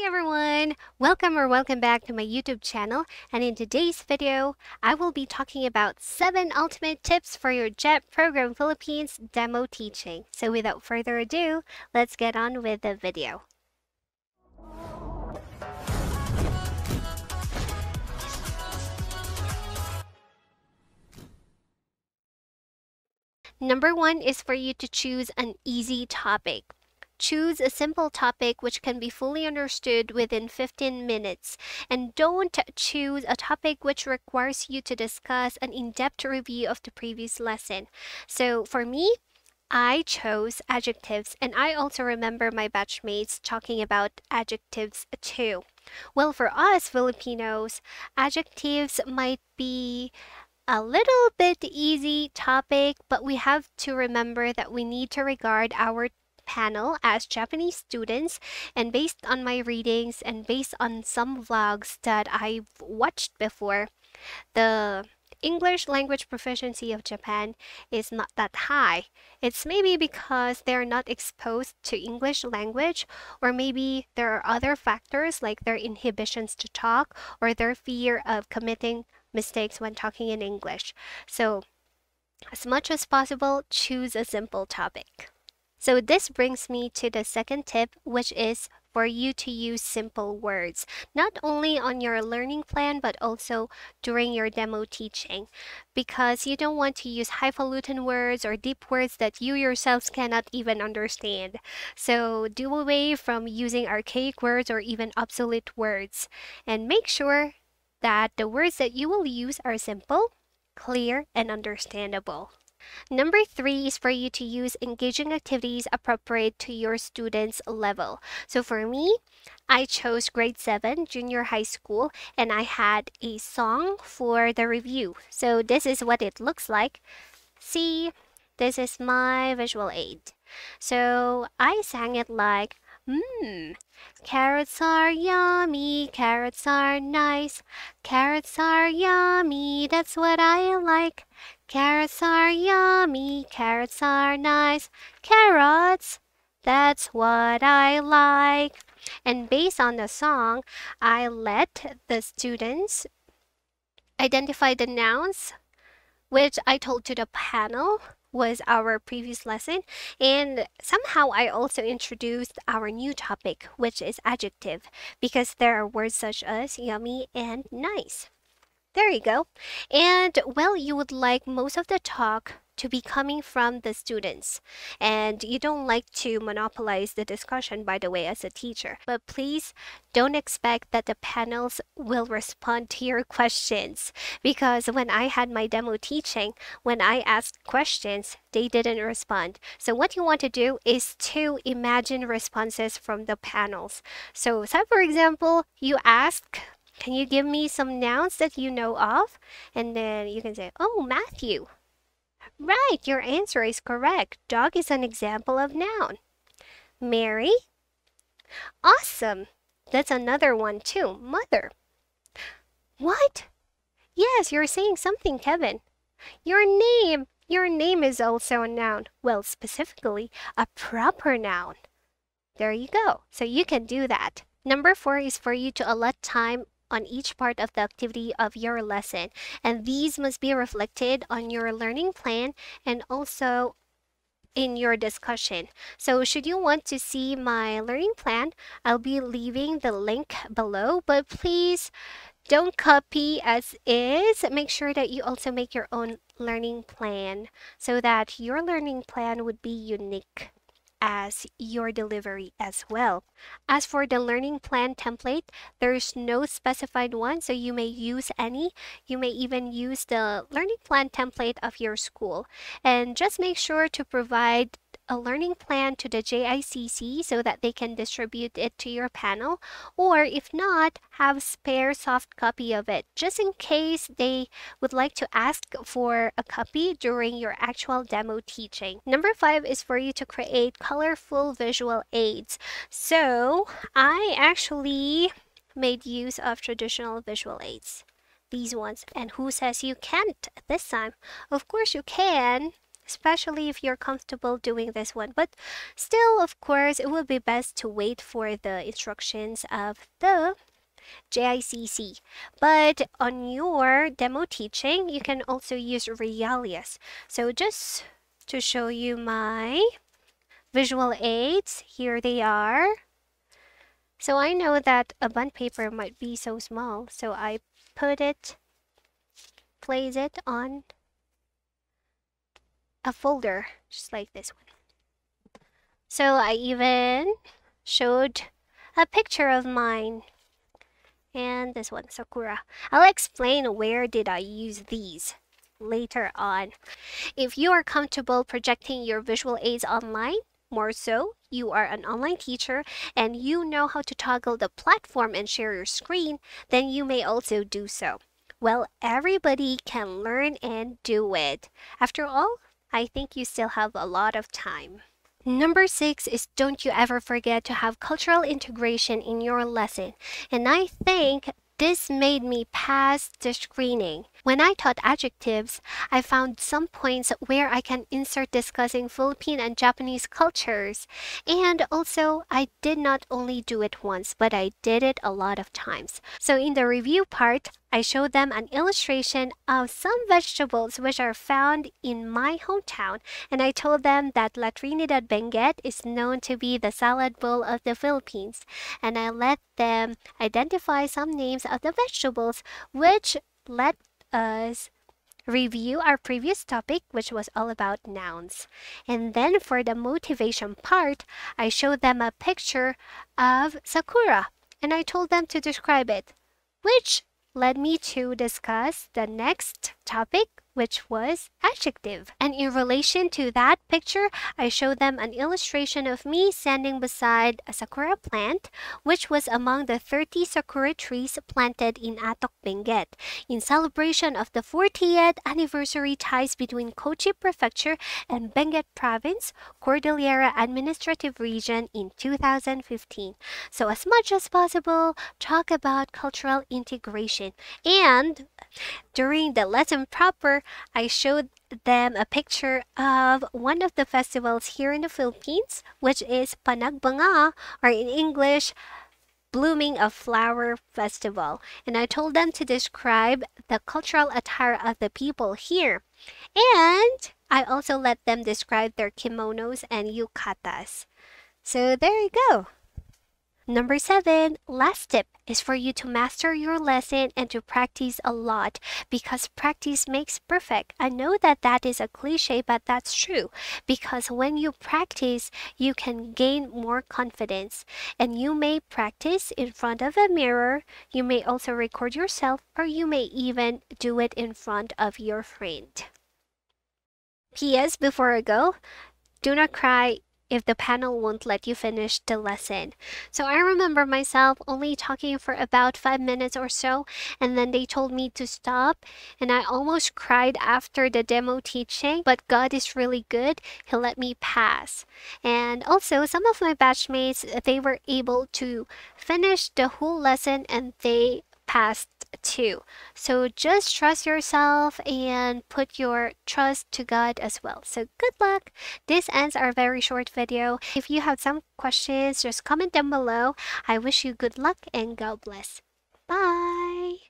Hi everyone! Welcome or welcome back to my YouTube channel and in today's video, I will be talking about 7 ultimate tips for your JET Program Philippines demo teaching. So without further ado, let's get on with the video. Number one is for you to choose an easy topic. Choose a simple topic which can be fully understood within 15 minutes, and don't choose a topic which requires you to discuss an in depth review of the previous lesson. So, for me, I chose adjectives, and I also remember my batchmates talking about adjectives too. Well, for us Filipinos, adjectives might be a little bit easy topic, but we have to remember that we need to regard our panel as Japanese students and based on my readings and based on some vlogs that I've watched before, the English language proficiency of Japan is not that high. It's maybe because they're not exposed to English language, or maybe there are other factors like their inhibitions to talk or their fear of committing mistakes when talking in English. So, as much as possible, choose a simple topic. So this brings me to the second tip, which is for you to use simple words, not only on your learning plan, but also during your demo teaching, because you don't want to use highfalutin words or deep words that you yourselves cannot even understand. So do away from using archaic words or even obsolete words, and make sure that the words that you will use are simple, clear, and understandable. Number three is for you to use engaging activities appropriate to your student's level. So for me, I chose grade 7, junior high school, and I had a song for the review. So this is what it looks like. See, this is my visual aid. So I sang it like, Mmm, carrots are yummy, carrots are nice, carrots are yummy, that's what I like. Carrots are yummy, carrots are nice, carrots, that's what I like. And based on the song, I let the students identify the nouns, which I told to the panel was our previous lesson and somehow I also introduced our new topic which is adjective because there are words such as yummy and nice. There you go. And well, you would like most of the talk to be coming from the students. And you don't like to monopolize the discussion, by the way, as a teacher. But please don't expect that the panels will respond to your questions. Because when I had my demo teaching, when I asked questions, they didn't respond. So what you want to do is to imagine responses from the panels. So say, for example, you ask can you give me some nouns that you know of? And then you can say, oh, Matthew. Right, your answer is correct. Dog is an example of noun. Mary. Awesome. That's another one too. Mother. What? Yes, you're saying something, Kevin. Your name. Your name is also a noun. Well, specifically, a proper noun. There you go. So you can do that. Number four is for you to allot time on each part of the activity of your lesson. And these must be reflected on your learning plan and also in your discussion. So should you want to see my learning plan, I'll be leaving the link below, but please don't copy as is. Make sure that you also make your own learning plan so that your learning plan would be unique as your delivery as well. As for the learning plan template, there's no specified one, so you may use any. You may even use the learning plan template of your school. And just make sure to provide a learning plan to the JICC so that they can distribute it to your panel or if not have spare soft copy of it just in case they would like to ask for a copy during your actual demo teaching. Number five is for you to create colorful visual aids. So I actually made use of traditional visual aids these ones and who says you can't this time of course you can especially if you're comfortable doing this one. But still, of course, it will be best to wait for the instructions of the JICC. But on your demo teaching, you can also use Realias. So just to show you my visual aids, here they are. So I know that a bun paper might be so small, so I put it, place it on a folder just like this one. So I even showed a picture of mine and this one sakura i'll explain where did i use these later on if you are comfortable projecting your visual aids online more so you are an online teacher and you know how to toggle the platform and share your screen then you may also do so well everybody can learn and do it after all I think you still have a lot of time. Number six is don't you ever forget to have cultural integration in your lesson. And I think this made me pass the screening. When I taught adjectives, I found some points where I can insert discussing Philippine and Japanese cultures. And also, I did not only do it once, but I did it a lot of times. So in the review part, I showed them an illustration of some vegetables which are found in my hometown, and I told them that La Trinidad Benguet is known to be the salad bowl of the Philippines. And I let them identify some names of the vegetables, which let us review our previous topic, which was all about nouns. And then for the motivation part, I showed them a picture of Sakura, and I told them to describe it. Which let me to discuss the next topic which was adjective. And in relation to that picture, I showed them an illustration of me standing beside a sakura plant, which was among the 30 sakura trees planted in Atok Benguet in celebration of the 40th anniversary ties between Kochi Prefecture and Benguet Province, Cordillera Administrative Region in 2015. So as much as possible, talk about cultural integration. And during the lesson proper, I showed them a picture of one of the festivals here in the Philippines, which is Panagbanga, or in English, Blooming of Flower Festival. And I told them to describe the cultural attire of the people here. And I also let them describe their kimonos and yukatas. So there you go. Number seven, last tip is for you to master your lesson and to practice a lot because practice makes perfect. I know that that is a cliche, but that's true because when you practice, you can gain more confidence. And you may practice in front of a mirror, you may also record yourself, or you may even do it in front of your friend. P.S. Before I go, do not cry if the panel won't let you finish the lesson. So I remember myself only talking for about five minutes or so, and then they told me to stop, and I almost cried after the demo teaching, but God is really good. He let me pass. And also, some of my batchmates, they were able to finish the whole lesson and they passed too. So just trust yourself and put your trust to God as well. So good luck. This ends our very short video. If you have some questions, just comment down below. I wish you good luck and God bless. Bye.